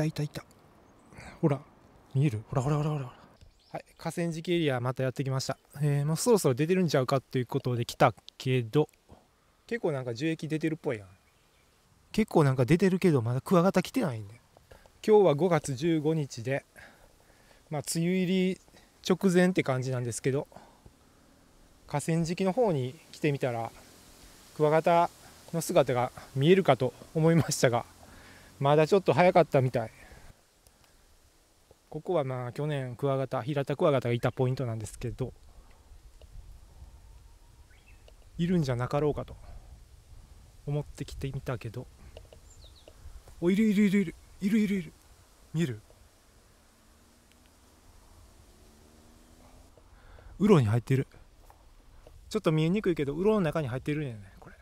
たいたいたほら見えるほらほらほらほらほらはい、河川敷エリアまたやってきました、えー、もうそろそろ出てるんちゃうかっていうことで来たけど結構なんか樹液出てるっぽいやん結構なんか出てるけどまだクワガタ来てないんで今日は5月15日でまあ梅雨入り直前って感じなんですけど河川敷の方に来てみたらクワガタの姿が見えるかと思いましたがまだちょっと早かったみたいここはまあ去年クワガタ平田クワガタがいたポイントなんですけどいるんじゃなかろうかと思ってきてみたけどおいるいるいるいるいるいるいる見えるウロに入ってるちょっと見えにくいけどウロの中に入ってるんやねこれ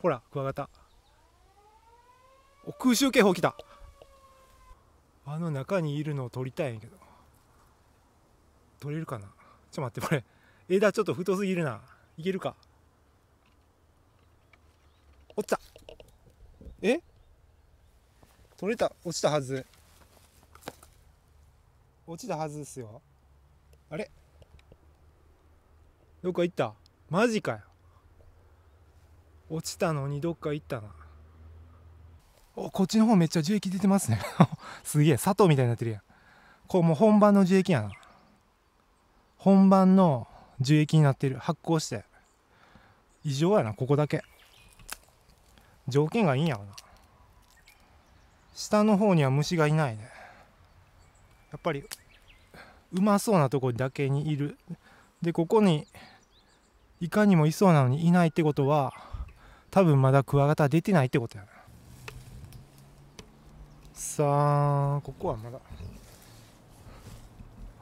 ほらクワガタ空襲警報来たあの中にいるのを撮りたいんやけど撮れるかなちょっと待ってこれ枝ちょっと太すぎるないけるか落ちたえ取れた落ちたはず落ちたはずですよあれどっか行ったマジかよ落ちたのにどっか行ったなおこっちの方めっちゃ樹液出てますね すげえ砂糖みたいになってるやんこうもう本番の樹液やな本番の樹液になってる発酵して異常やなここだけ条件がいいんやろな下の方には虫がいないねやっぱりうまそうなとこだけにいるでここにいかにもいそうなのにいないってことは多分まだクワガタ出てないってことやなさあここはまだ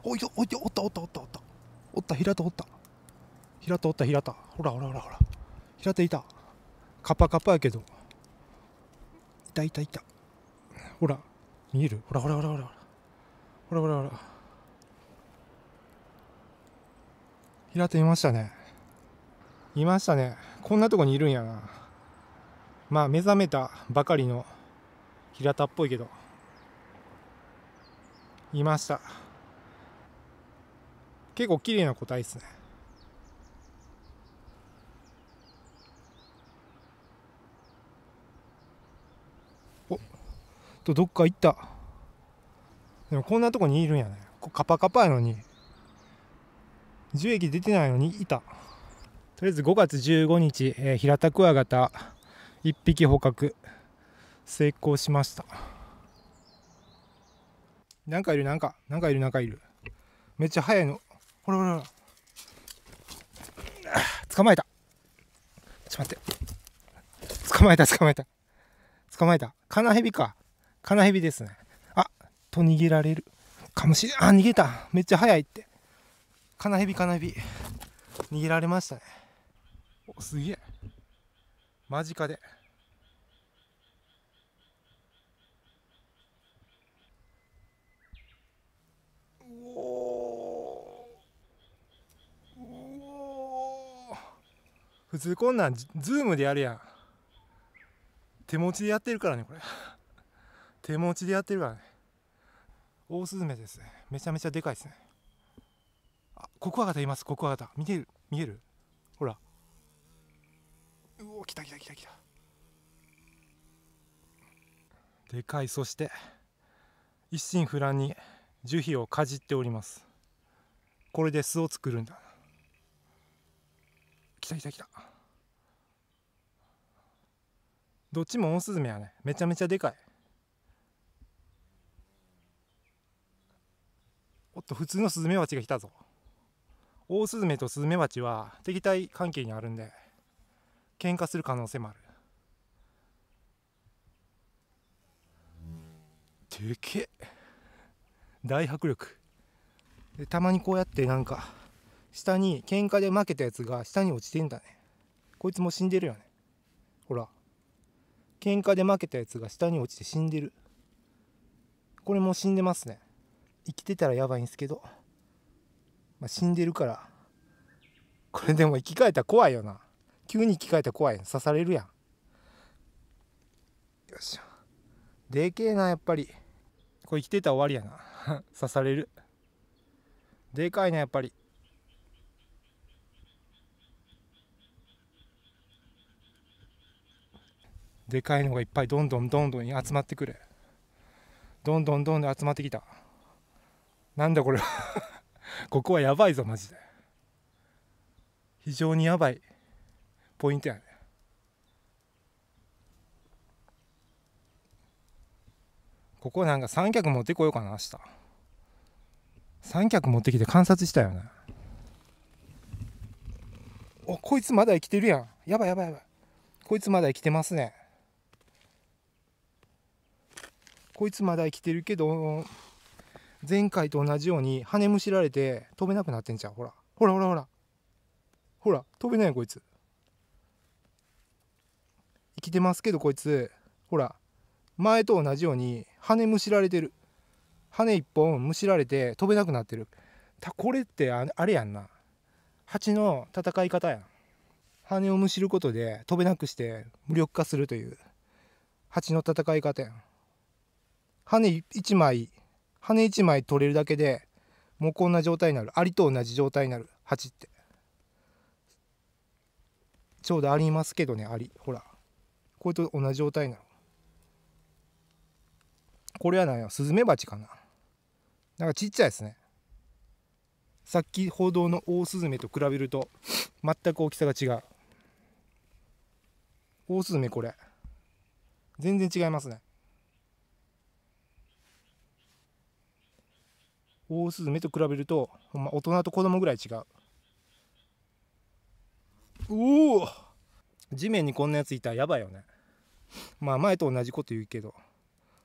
おいとおいておったおったおったおったおった平田おった平田おった平田ほらほらほらほら平田いたカパカパやけどいたいたいたほら見えるほらほらほらほらほらほらほら平手いましたねいましたねこんなとこにいるんやなまあ目覚めたばかりの平田っぽいけどいました結構綺麗な個体ですねおとどっか行ったでもこんなとこにいるんやねこカパカパやのに樹液出てないのにいたとりあえず5月15日、えー、平田クワガタ1匹捕獲成功しましたなんかいるなんかなんかいるなんかいるめっちゃ速いのほらほらら捕まえたちょっと待って捕まえた捕まえた捕まえたカナヘビかカナヘビですねあと逃げられるかもしれあ逃げためっちゃ速いってカナヘビカナヘビ逃げられましたねおすげえ間近で。普通こんなんズームでやるやん手持ちでやってるからねこれ 手持ちでやってるからね大スズメですねめちゃめちゃでかいですねあコクワガタいますコクワガタ見える見えるほらうお来た来た来た来たでかいそして一心不乱に樹皮をかじっておりますこれで巣を作るんだ来た来た来たどっちもオオスズメやねめちゃめちゃでかいおっと普通のスズメバチが来たぞオオスズメとスズメバチは敵対関係にあるんで喧嘩する可能性もあるでけ大迫力でたまにこうやってなんか下に喧嘩で負けたやつが下に落ちてんだねこいつも死んでるよねほら喧嘩で負けたやつが下に落ちて死んでるこれも死んでますね生きてたらやばいんすけど、まあ、死んでるからこれでも生き返ったら怖いよな急に生き返ったら怖い刺されるやんよっしゃでけえなやっぱりこれ生きてたら終わりやな 刺されるでかいなやっぱりでかいのがいっぱいどんどんどんどん集まってくるどんどんどんどん集まってきたなんだこれは ここはやばいぞマジで非常にやばいポイントやねここなんか三脚持ってこようかな明日三脚持ってきて観察したよねおこいつまだ生きてるやんやばいやばいやばいこいつまだ生きてますねこいつまだ生きてるけど前回と同じように羽むしられて飛べなくなってんじゃんほらほらほらほらほら飛べないこいつ生きてますけどこいつほら前と同じように羽むしられてる羽一本むしられて飛べなくなってるたこれってあれやんな蜂の戦い方やん羽をむしることで飛べなくして無力化するという蜂の戦い方やん羽1枚羽1枚取れるだけでもうこんな状態になるアリと同じ状態になる鉢ってちょうどありますけどねアリほらこれと同じ状態なのこれは何やスズメバチかななんかちっちゃいですねさっき報道のオオスズメと比べると全く大きさが違うオオスズメこれ全然違いますねオオスズメと比べるとほんま大人と子供ぐらい違うおお地面にこんなやついたらやばいよねまあ前と同じこと言うけど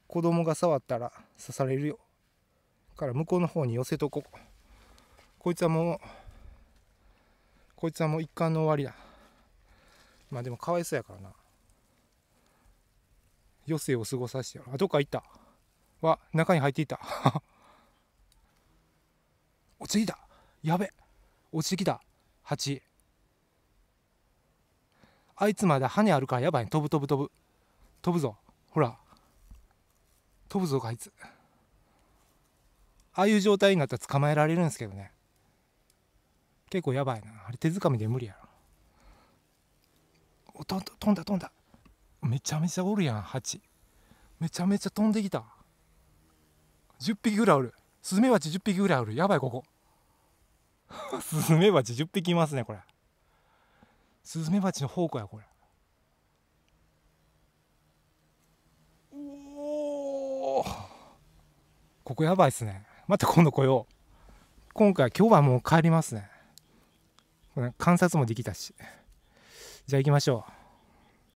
子供が触ったら刺されるよから向こうの方に寄せとこうこいつはもうこいつはもう一巻の終わりだまあでもかわいそうやからな余生を過ごさせてやう。あどっか行ったわ中に入っていた落ちてきたやべ落ちてきた8あいつまだ羽あるからやばい、飛ぶ飛ぶ飛ぶ飛ぶぞほら飛ぶぞあいつああいう状態になったら捕まえられるんですけどね結構やばいなあれ手づかみで無理やろおとん飛んだ飛んだめちゃめちゃおるやん蜂めちゃめちゃ飛んできた10匹ぐらいおるスズメバチ10匹ぐらいおるやばいここ スズメバチ10匹いますねこれスズメバチの宝庫やこれおおここやばいっすねまた今度来よう今回今日はもう帰りますね観察もできたしじゃあ行きましょう